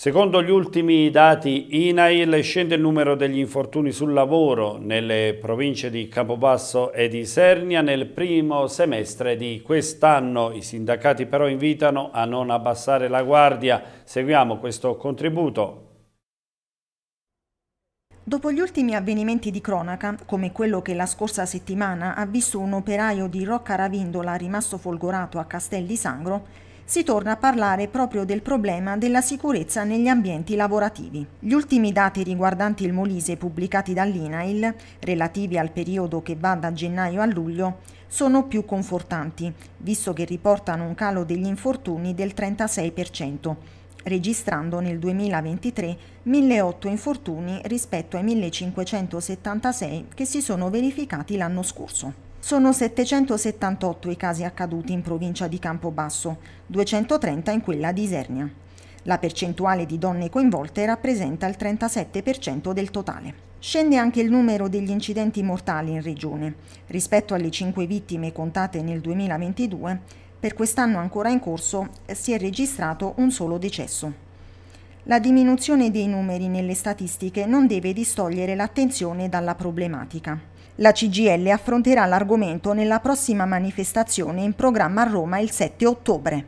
Secondo gli ultimi dati INAIL scende il numero degli infortuni sul lavoro nelle province di Campobasso e di Sernia nel primo semestre di quest'anno. I sindacati però invitano a non abbassare la guardia. Seguiamo questo contributo Dopo gli ultimi avvenimenti di cronaca, come quello che la scorsa settimana ha visto un operaio di Rocca Ravindola rimasto folgorato a Castel di Sangro, si torna a parlare proprio del problema della sicurezza negli ambienti lavorativi. Gli ultimi dati riguardanti il Molise pubblicati dall'INAIL, relativi al periodo che va da gennaio a luglio, sono più confortanti, visto che riportano un calo degli infortuni del 36%, registrando nel 2023 1.008 infortuni rispetto ai 1.576 che si sono verificati l'anno scorso. Sono 778 i casi accaduti in provincia di Campobasso, 230 in quella di Isernia. La percentuale di donne coinvolte rappresenta il 37% del totale. Scende anche il numero degli incidenti mortali in regione. Rispetto alle 5 vittime contate nel 2022, per quest'anno ancora in corso eh, si è registrato un solo decesso. La diminuzione dei numeri nelle statistiche non deve distogliere l'attenzione dalla problematica. La CGL affronterà l'argomento nella prossima manifestazione in programma a Roma il 7 ottobre.